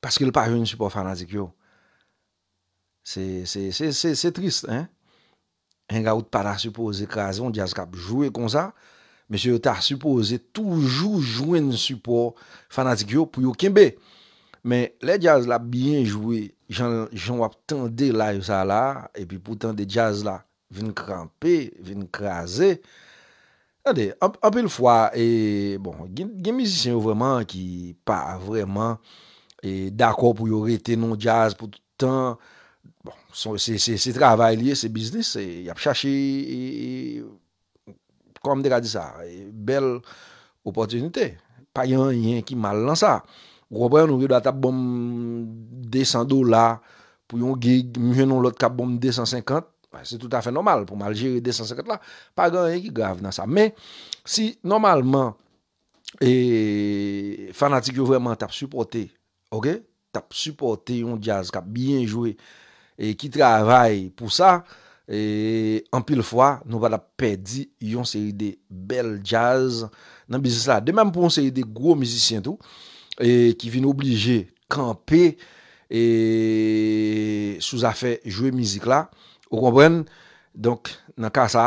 Paske l pa jwen n suport fanatik yo. Se triste. En gaout pa la supose krasi, yon jazz kap jwe kon sa, mese yo ta supose toujou jwen n suport fanatik yo pou yo kimbe. Men le jazz la byen jwe, jan wap tende la yo sa la, epi pou tende jazz la vin krampe, vin krasi. Ape l fwa, e bon, gen mizisyen yo vreman ki pa vreman E da kwa pou yo rete non jaz pou toutan. Bon, se travay liye, se biznis, ya pou chache e, e, kom de ra di sa. E bel opotunite. Pa yon yon ki mal nan sa. Wapre nou yon do a tap bom 200 do la, pou yon gig, mwenon lot kap bom 250, se tout afe normal pou mal jere 250 la. Pa yon yon ki grav nan sa. Men, si normalman e, fanatik yo vreman tap supporte, Ok, tap supporte yon jazz Kap bien jwe Ki travay pou sa En pil fwa, nou bad ap pedi Yon seri de bel jazz Nan bizis la De mem pou yon seri de gwo mizisyen tou Ki vin oblije kampe Sou zafè jwe mizik la Ou kompren Donk nan kasa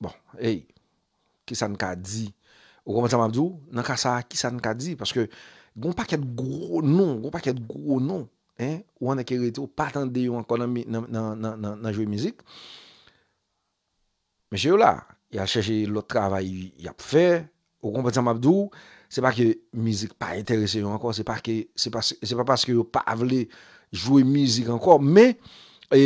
Bon, hey Ki sa nka di Ou kompren sa mabdou Nan kasa ki sa nka di Paske Gon pa ket gro nou. Gon pa ket gro nou. Ou an a kerete ou patande yo an kon nan jwe mizik. Mèche yo la. Ya chèche lo travay ya pou fè. Ou kompetan mabdou. Se pa ke mizik pa interese yo an kon. Se pa paske yo pa avle jwe mizik an kon. Mè. E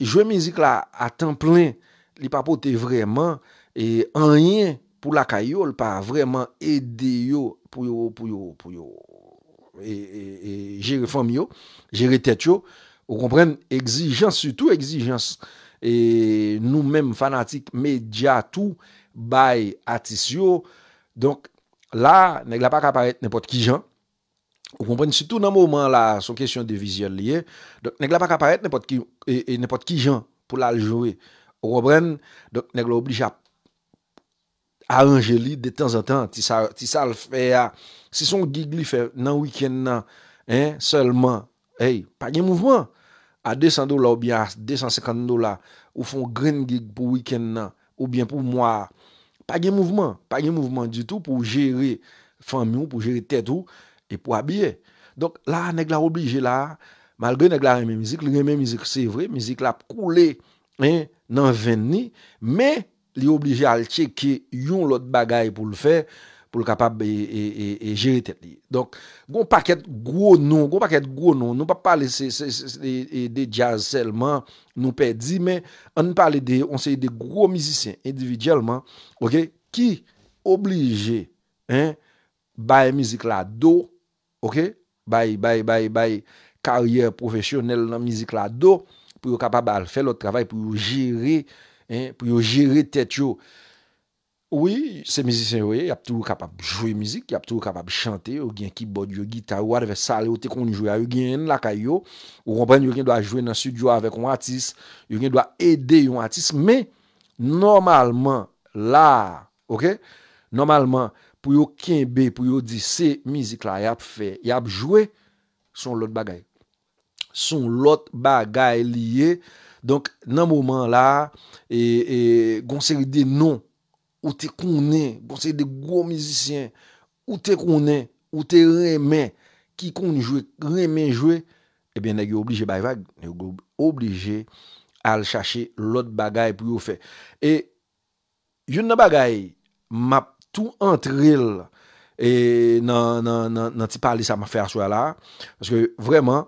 jwe mizik la a tan plen. Li pa pote vreman. E an yen. pou lakay yo, l pa vreman edeyo, pou yo, pou yo, pou yo, e, e, e jerefam yo, jere tet yo, ou kompren, egzijans, suto egzijans, e nou men fanatik media tou, bay atis yo, donk la, neg la pa kaparet, nepot ki jan, ou kompren, suto nan mouman la, sou kesyon de vizyon liye, donk neg la pa kaparet, e, nepot ki jan, pou lal jowe, ou kompren, donk neg la oblijap, Aranje li de tan zan tan. Ti sal fe ya. Si son gig li fe nan wikend nan. Hein? Selman. Hey. Pa gen mouvman. A 200 dola ou bien 250 dola. Ou fon gren gig pou wikend nan. Ou bien pou mwa. Pa gen mouvman. Pa gen mouvman di tou pou jere fami ou pou jere tete ou. Et pou abye. Donk la neg la oblige la. Malgre neg la reme mizik. Le reme mizik se vre. Mizik la pou koule. Hein? Nan veni. Men. li oublije al cheke yon lot bagay pou l'fè, pou l'kapab e jere tèp di. Donk, goun paket goun nou, goun paket goun nou, nou pa pale se de jazz selman, nou pe di, men an pale de, on se de goun mizisyen, individyelman, ok, ki oblige, bay mizik la do, ok, bay, bay, bay, bay, karyè profesyonel nan mizik la do, pou yon kapab al fè lòt travay, pou yon jere, Pou yo jere tet yo. Oui, se mizik sen yo ye, yap tou kapab jwe mizik, yap tou kapab chante, yo gen kibod, yo gitar, yo adeve sale, yo te kon jwe, yo gen lakay yo, yo kompren yo gen dwa jwe nan studio avek yon artist, yo gen dwa ede yon artist, men, normalman, la, ok, normalman, pou yo kenbe, pou yo di, se mizik la yap fe, yap jwe, son lot bagay. Son lot bagay liye, Donk nan mouman la... E, e, gon seri de nou... Ou te konen... Gon seri de gwo mizisyen... Ou te konen... Ou te remen... Ki konen jwe... Remen jwe... Ebyen nagyo oblije baybag... Nagyo oblije... Al chache lot bagay pou yo fe... E... Yon nan bagay... Map tou antril... E nan ti pali sa mafer swa la... Aske vreman...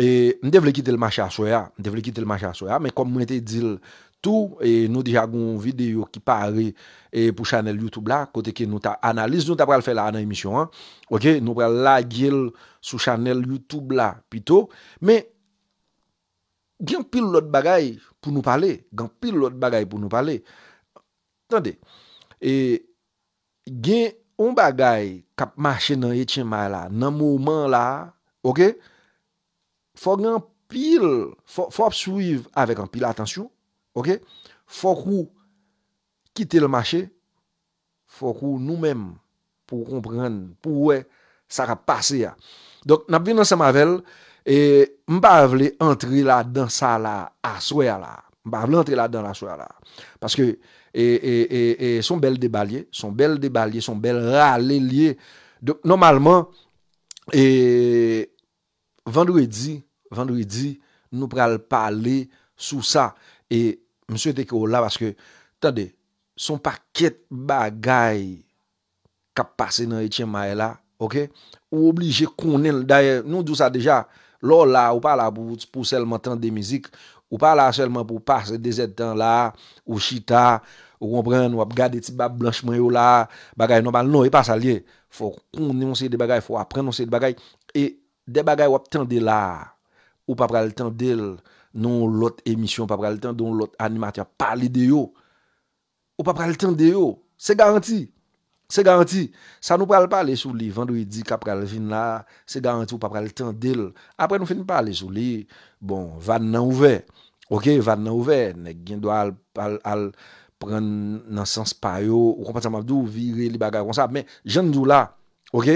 E mde vle kitel macha souya. Mde vle kitel macha souya. Men kom mwen te dil tou. E nou dija goun videyo ki pari e, pou chanel YouTube la. Kote ke nou ta analiz. Nou ta pral fè la anan emisyon. Ok. Nou pral lagyel sou chanel YouTube la. Pi tou. Men gen pil lot bagay pou nou pale. Gen pil lot bagay pou nou pale. Tande. E gen un bagay kap mache nan etien may la. Nan mouman la. Ok. Ok. fòk an pil, fòk souiv avèk an pil, atensyon, ok, fòk ou kite le machè, fòk ou nou mèm pou kompren pou wè, sa rap pase ya. Dok, nap vi nan sa mavel, e, mba vle entri la dan sa la aswe ala. Mba vle entri la dan aswe ala. Paske, e, e, e son bel de balye, son bel de balye, son bel ra lè liye. Dok, normalman, e vendredi, Vandou yi di, nou pral pale sou sa. E, mswe teke ou la, paske, tande, son paket bagay kap pase nan etien maye la, ou oblige konen, daye, nou di ou sa deja, lor la, ou pala pou selman tan de mizik, ou pala selman pou pase de zed tan la, ou chita, ou kompren wap gade ti ba blanche mayo la, bagay nou bal, nou e pas alye, fwo konen wap se de bagay, fwo apren wap se de bagay, e, de bagay wap tande la, Ou pa pral tan del. Non lot emisyon, pa pral tan don lot animatya. Parli de yo. Ou pa pral tan de yo. Se garanti. Se garanti. Sa nou pral pa le souli. Vandou yi di kap pral vin la. Se garanti ou pa pral tan del. Apre nou fin pa le souli. Bon, vann nan ouve. Ok, vann nan ouve. Ne gen do al pran nan sans payo. Ou kompensaman do viri li bagay kon sa. Men, jen do la. Ok.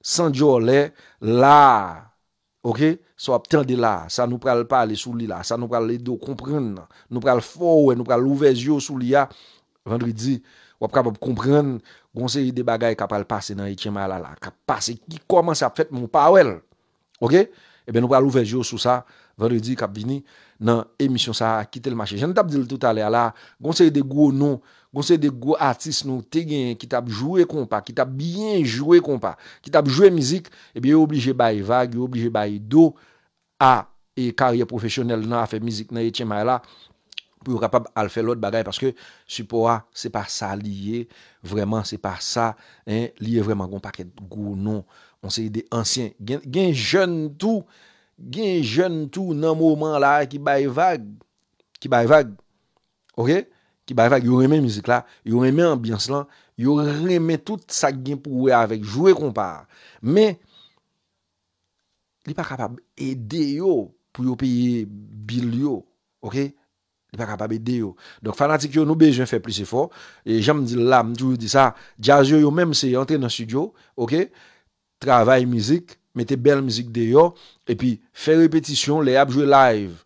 San diyo le. La. Ok, so ap tende la, sa nou pral pale sou li la, sa nou pral le do kompren, nou pral fowe, nou pral ouvez yo sou li ya, vendri di, wap kapop kompren, gonseri de bagay ka pral pase nan ekima la la, ka pase ki koman sa fet moun pawel, ok, ebe nou pral ouvez yo sou sa. Vendredi kap vini nan emisyon sa akite l machè. Jan tap di l tout ale ala. Gon se y de gwo nou. Gon se y de gwo atis nou te gen. Ki tap jwè kompa. Ki tap byen jwè kompa. Ki tap jwè mizik. Ebi yo oblije bayi vage. Yo oblije bayi do. A e karye profesyonel nan a fe mizik nan e tjen mayla. Pou yo kapab al fe lot bagay. Paske supo a se pa sa liye. Vreman se pa sa. Liye vreman gwo paket gwo nou. Gon se y de ansyen. Gen jen tou. gen jen tou nan mouman la ki bayevag, ki bayevag, yo reme mizik la, yo reme ambyans lan, yo reme tout sa gen pou we avek, jouwe kompar, me, li pa kapab ede yo pou yo peye bil yo, li pa kapab ede yo, donk fanatik yo nou bejwen fe plis efor, e janm di la mtou di sa, jazyo yo menm se yon tre nan studio, travay mizik, mette bel mizik de yo, epi fè repetisyon, le ap jwe live,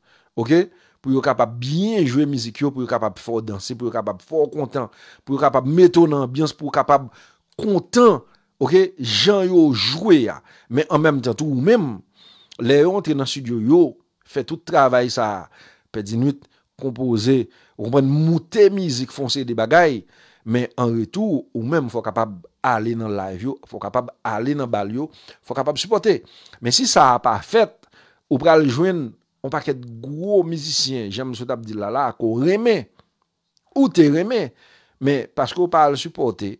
pou yo kapap byen jwe mizik yo, pou yo kapap fò danse, pou yo kapap fò kontan, pou yo kapap meto nan ambyans, pou yo kapap kontan, jan yo jwe ya, men an menm tentou ou menm, le antre nan sydyo yo, fè tout travay sa, pe di nwit kompoze, moutè mizik fonse de bagay, moutè mizik fonse de bagay, men an retou ou men fò kapab ale nan laj yo, fò kapab ale nan bal yo, fò kapab supporte. Men si sa a pa fèt, ou pral jwen, ou pa ket gwo mizisyen, jen msou tab di lala, ak ou reme, ou te reme, men paskou pa ale supporte,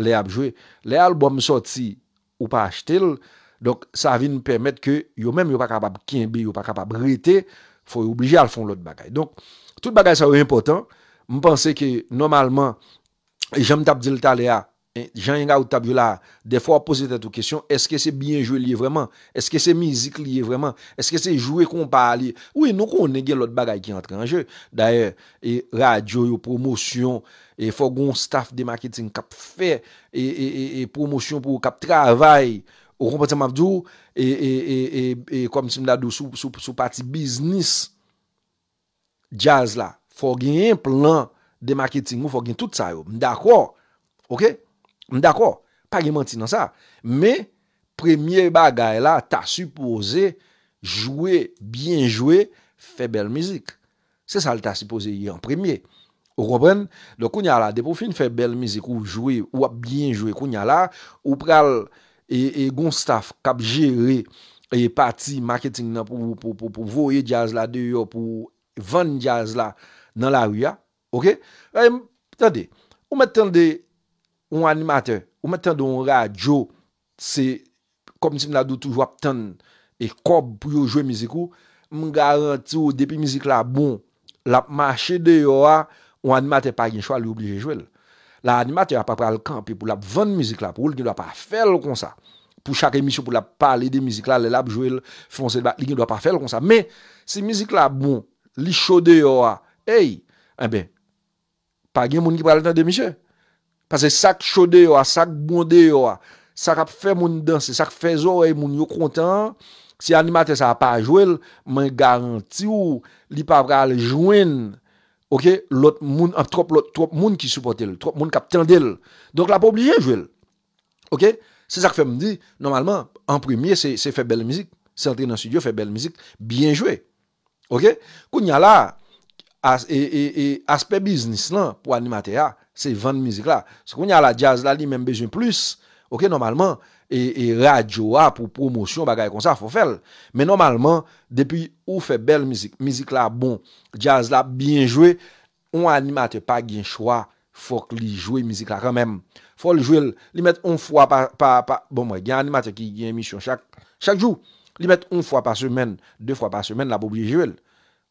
le ap jwen, le albom soti ou pa achetil, donk sa vi nou pemet ke yo men yo pa kapab kinbi, yo pa kapab rete, fò ou obligè al fon lot bagay. Donk, tout bagay sa ou important, mpense ke normalman Jam tap di le tale a, jan yon ga ou tap yo la, defo a pose tato kesyon, eske se bien jwe liye vreman, eske se mizik liye vreman, eske se jwe kon pa liye, ou e nou kon negye lot bagay ki antre an jwe. Daer, radio yo promosyon, fò gon staff de marketing kap fe, e promosyon pou kap travay, ou kompati mafdou, e kom si mda dou sou pati biznis, jazz la, fò gen yon plan, Demarketing ou fo gen tout sa yo. Mdakwo. Ok? Mdakwo. Pa gen manti nan sa. Me, premye bagay la ta suppose jouye, byen jouye, febel mizik. Se sa le ta suppose yon premye. Ou kwen, do kwenya la, depo fin febel mizik ou jouye, ou ap byen jouye kwenya la, ou pral e, e goun staf kap jere e pati marketing nan pou pou pou pou pou vouye jazz la deyo pou van jazz la nan la wya. Ok eh,? Tande, ou mè tande ou animatè, ou mè tande ou radio, se kom si mè la do tou jou ap tande e kob pou yo jwe mizikou, mè garan tou, depi mizik la, bon, lap mache de yo a, ou animatè pa gen chwa li oblige jwel. La animatè ap ap pral kanpe pou lap vende mizik la, pou ou li gen dwa pa fèl kon sa. Pou chak emisyon pou lap pale de mizik la, le lap jwel, fonse li gen dwa pa fèl kon sa. Mè, si mizik la, bon, li chode yo a, ey, an eh ben, Pa gen moun ki prale tan de miche. Pase sak chode yo a, sak bonde yo a. Sak ap fe moun danse. Sak fe zo e moun yo kontan. Si animate sa ap pa jwel. Men garanti ou. Li pa prale jwene. Ok. Lot moun. Trop lot. Trop moun ki soupotel. Trop moun kap tendel. Donk la pou obligen jwel. Ok. Se sak fe moun di. Normalman. En premier se fe bel mizik. Se entre nan studio fe bel mizik. Bien jwel. Ok. Kou nyal la. E, e, e aspe biznis lan pou animate ya Se vende mizik la Se kwenye a la jazz la li men bezwen plus Ok normalman E, e radyo a pou promosyon bagay kon sa fwo fel Men normalman Depi ou fe bel mizik la Bon jazz la bien jwe On animate pa gen chwa Fwo li jwe mizik la kwen men Fwo li jwe bon, li met on fwa pa Bon mwen gen animate ki gen emisyon chak Chak jou li met on fwa pa semen De fwa pa semen la pou bli jwe l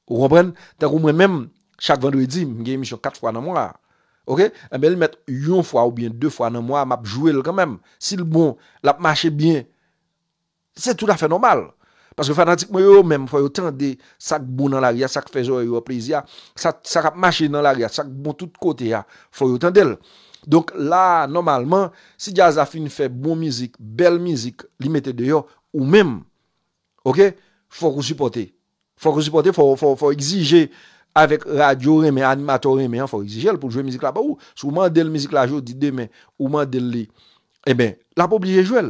Ou rempren, te rempren mem, chak vendwe di, mgey emisyon kat fwa nan mwa. Ok? Embe eh li met yon fwa ou bien, de fwa nan mwa, map jwel kanmem. Si l bon, lap mache bien, se tout la fè normal. Paske fanatik mwen yo, mwen fwa yo tende, sak bon nan l ariya, sak fezo yo aprezi ya, sak ap mache nan l ariya, sak bon tout kote ya, fwa yo tendel. Donk la, normalman, si jaz a fin fè bon mizik, bel mizik, li mette de yo, ou mem, ok? Fwa kousupote. Fò konsupote fò exige avèk radyo remè, animator remè an fò exige l pou jwe mizik la pa ou. Sou mandel mizik la jò di demè, ou mandel li, e bè, la pou oblije jwe l.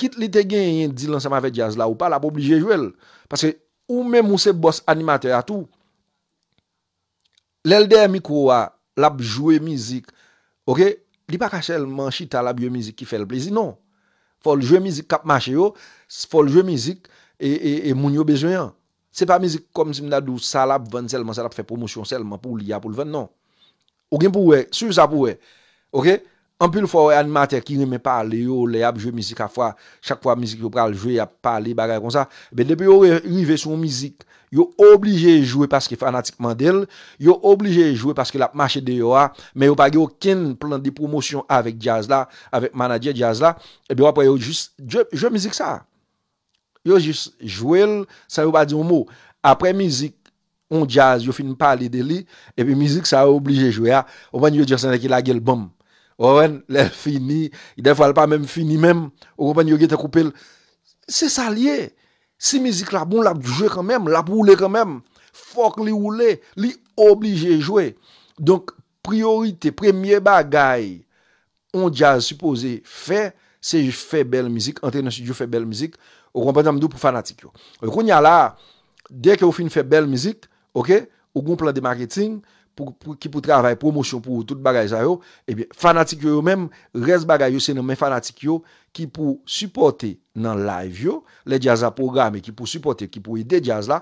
Kit li te gen yon di lanseman vè jazz la ou pa, la pou oblije jwe l. Pase ou mè mou se bòs animator atou. Lèl de amik wò a, la pou jwe mizik, ok, li pa kache l man chita la pou jwe mizik ki fè l plezi, non. Fò l jwe mizik kap mache yo, fò l jwe mizik e moun yo bezoyan. Se pa mizik kom si mna dou sal ap ven selman, sal ap fe promosyon selman pou li ap pou l ven, non. O gen pou we, sur sa pou we. Ok, anpil fwa we animater ki reme pale yo, le ap jwe mizik a fwa, chak fwa mizik yo pral jwe ap pale bagay kon sa, be depi yo uive sou mizik, yo oblije jwe paske fanatikman del, yo oblije jwe paske lap mache de yo a, me yo pa ge okin plan de promosyon avek jaz la, avek manadje jaz la, ebe wapre yo jwe mizik sa. Yo jis jwe l, sa yon pa di yon mou. Apre mizik, on jaz, yo fin pa li de li, epi mizik sa oblije jwe a. Opan yo jir san e ki la gel bom. Owen, lè fini, idè fwa l pa mèm fini mèm. Opan yo ge te koupel. Se sa li e. Se mizik la bon, la pou jwe kèmèm, la pou oule kèmèm. Fok li oule, li oblije jwe. Donk, priorite, premye bagay, on jaz supose fè, se j fè bel mizik, ante nan studio fè bel mizik, Ou kompenta mdou pou fanatik yo. Ou kon nyal la, dek yo fin fè bel mizik, ou kon plan de marketing, ki pou travay promosyon pou tout bagay zay yo, ebi eh fanatik yo yo men, res bagay yo se nan men fanatik yo, ki pou supporte nan live yo, le jazza programe ki pou supporte, ki pou ide jazza,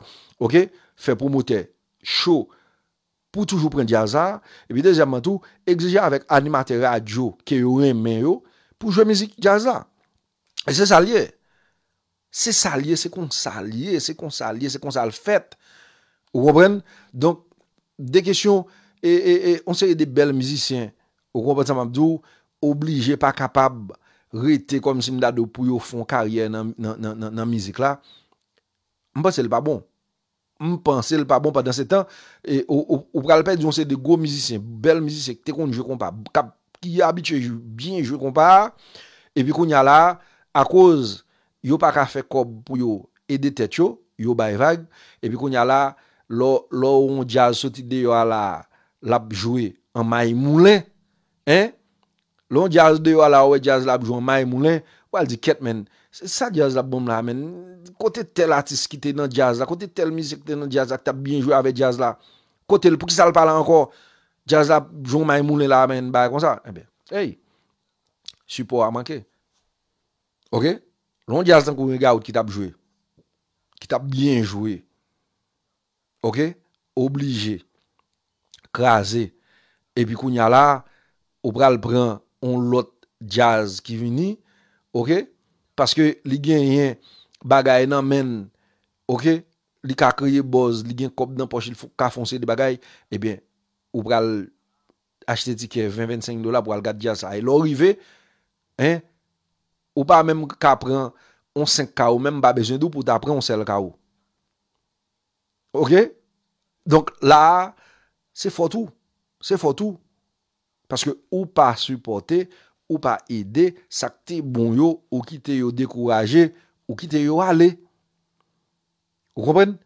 fè promote show, pou toujou pren jazza, ebi eh de zèmman tou, egzijan avèk animate radio, ki yo ren men yo, pou jwe mizik jazza. E se salye, Se sa liye, se kon sa liye, se kon sa liye, se kon sa al fèt. Ou kon pren, donk, de kèsyon, e, e, e, on se yè de bel mizisyen, ou kon pren sa mabdou, oblijè pa kapab, rete kom si mda do pou yo fon karyè nan mizik la, mpansè l pa bon. Mpansè l pa bon pa dan se tan, e, ou pral pe, diyon se de go mizisyen, bel mizisyen, te kon jè kom pa, ki abitye jè, bien jè kom pa, e pi kon yal la, a kòz, yo pa ka fe kob pou yo edetet yo, yo bay vague, epi konya la, lo, lo ou jaz soti de yo ala, lapjouye, an may moulè, eh, lo ou jaz de yo ala, ou jaz lapjouye an may moulè, wè al di ket men, sa jaz lap bom la men, kote tel atis ki te nan jaz la, kote tel mizik te nan jaz la, ki te ap bienjouye avè jaz la, kote, pou ki sal pala anko, jaz lapjouye an may moulè la men, bay kon sa, eh, support a manke, ok, Loun jaz tan kou yon gout ki tap jwe. Ki tap bien jwe. Ok? Oblije. Krasi. Epi kou nyal la, ou pral pran on lot jaz ki vini. Ok? Paske li genyen bagay nan men. Ok? Li ka kriye boz, li gen kop nan pochil, ka fonse de bagay. Ebyen, ou pral achete tiket 25 dola pral gat jaz a. E lorive, en, Ou pa mèm kè apren, on sè kè ou, mèm pa bezèn dè ou, pou ta apren, on sè lè kè ou. Ok? Donk la, sè fotou. Sè fotou. Paske ou pa supporte, ou pa ede, sakte bon yo, ou ki te yo dekouraje, ou ki te yo ale. Ou kompren?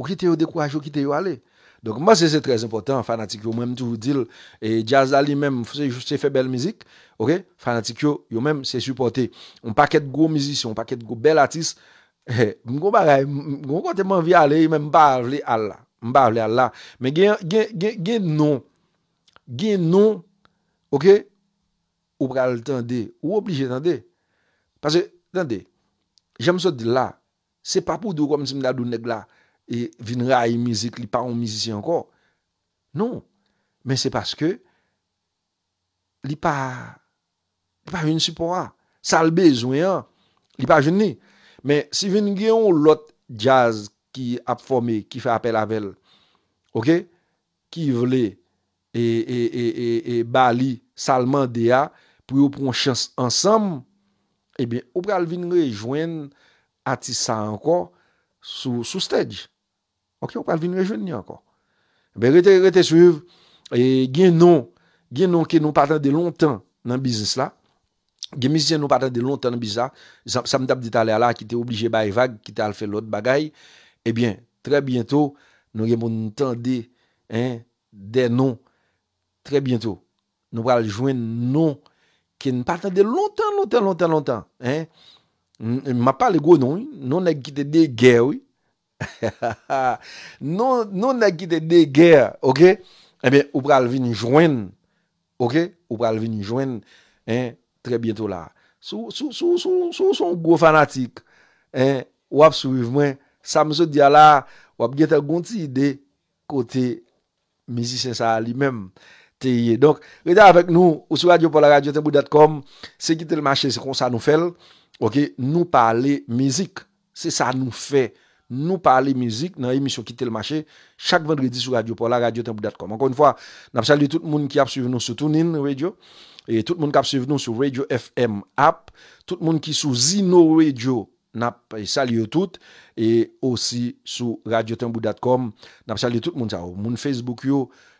Ou ki te yo dekouraje, ou ki te yo ale. Donk mwen se se trez impotant, fanatikyo, mwen mwen tou wou dil, e jazz ali men, se fè bel mizik, ok, fanatikyo, yon men se supporte. Mwen pa ket gro mizisyon, mwen pa ket gro bel atis, mwen konpare, mwen konpate mwen vi ale, yon men mba avle al la, mba avle al la. Men gen non, gen non, ok, ou pral tende, ou oblije tende. Pase, tende, jen mse di la, se papou do kwa mse mga dou neg la, E vinre a yi mizik li pa on mizisi ankon. Non. Men se paske li pa li pa vin sipora. Salbe zwen an. Li pa jen ni. Men si vin gen ou lot jazz ki ap forme, ki fe apel avel. Ok? Ki vle e, e, e, e bali salman deya pou yo pronshan ansam e ben ou pral vinre jwen atisa ankon sou stedj. Ok, ou pal vin rejwen ni an kon. Ben rete, rete suyv, gen non, gen non ke nou patande lontan nan bizis la, gen mizis gen nou patande lontan nan bizis la, sam dab ditale ala ki te oblije bayevag, ki te alfe lot bagay, ebyen, tre bientou, nou gen moun tende, de non, tre bientou, nou pal jwen non ke nou patande lontan, lontan, lontan, lontan, lontan, lontan, ma pal ego nou, nou ne gite de gè wè, Non ne non kite de ger Ok eh Ou pral vini jwen Ok Ou pral vini jwen eh, Trè bientou la Sou son go fanatik Wap sou vivemen Samzou di ala Wap gete gonti ide Kote mizisyen sa li men Teye Donk rete avek nou Ou su radio polaradio.com Se kite le manche se kon sa nou fel Ok Nou pale mizik Se sa nou fe nous parler musique dans l'émission Quitter le marché chaque vendredi sur Radio pola radio Encore une fois, nous saluons tout le monde qui a suivi nous sur TuneIn Radio et tout le monde qui a suivi nous sur Radio FM app, tout le monde qui sous Zino Radio nous saluons tout et aussi sur Radio Nous saluons tout le monde ça, monde Facebook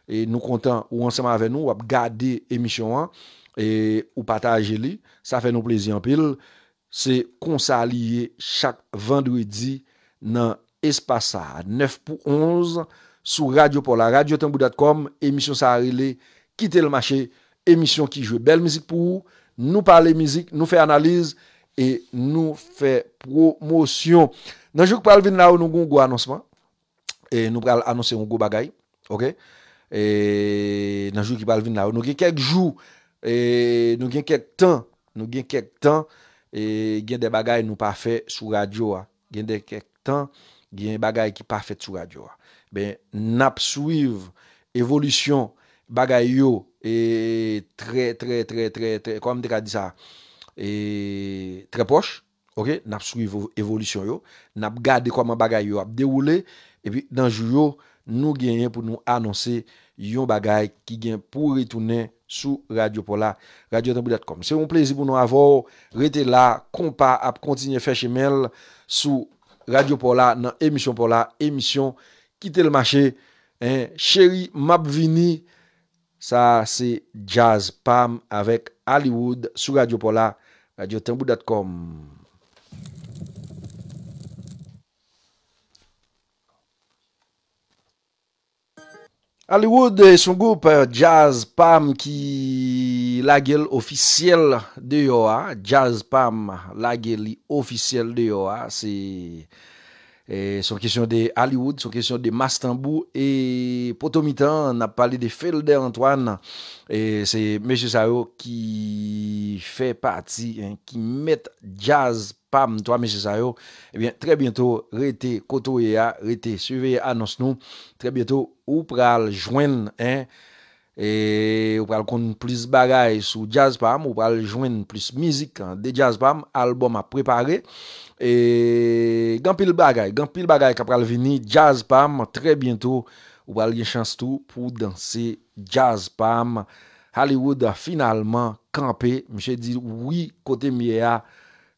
et nous comptons ou ensemble avec nous, ou garder l'émission hein, et ou partager ça fait nous plaisir en pile. C'est qu'on chaque vendredi nan espasa 9 pou 11 sou radyo pou la radyotambou.com emisyon sa ari le kite le mache, emisyon ki jwe bel mizik pou ou, nou pale mizik nou fe analize nou fe promosyon nanjou ki pale vin la ou nou goun gwa anonsman nou pral anonsen goun gwa bagay ok nanjou ki pale vin la ou nou gen kek jou nou gen kek tan nou gen kek tan gen de bagay nou pa fe sou radyo gen de kek pourtant gen bagay qui pa fet sou radio. Ben, nap suiv évolution bagay yo e très très très très tre, kom te ka di sa, e tre poch, ok, nap suiv evolisyon yo, nap gade koman bagay yo ap deroule, epi dan jou yo, nou genyen pou nou anonsi yon bagay ki gen pou ritounen sou Radio Pola, la, radyotanbou.com. Se yon plezi pou nou avor, rete la, kompa ap kontinye fè chemel sou Radyo Pola nan emisyon Pola, emisyon Kite L'Maché, chéri Mabvini, sa se Jazz Pam avek Hollywood sou Radyo Pola, radyotembo.com. Hollywood e son goup euh, Jazz Pam ki la gel ofisyele de yo a. Jazz Pam la gel ofisyele de yo a. Se... Et son question de Hollywood, son question de Mastambou et Potomitan, on a parlé de Felder Antoine. Et c'est M. Sayo qui fait partie, hein, qui met jazz, pam, toi M. Sayo Eh bien, très bientôt, rete, koto et rete, suivez, e annonce-nous. Très bientôt, ou pral, joindre, hein, e ou pral kon plis bagay sou jazz pam ou pral jwen plis mizik de jazz pam albom a prepare e gampil bagay gampil bagay kap pral vini jazz pam tre bientou ou pral gen chans tou pou dansi jazz pam Hollywood a finalman kampe, mi se di wii kote miye a,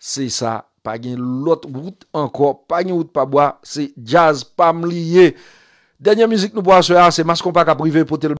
se sa pa gen lot wout anko pa gen wout pa bwa, se jazz pam liye, denye mizik nou bwa se a, se mas kompa ka prive potel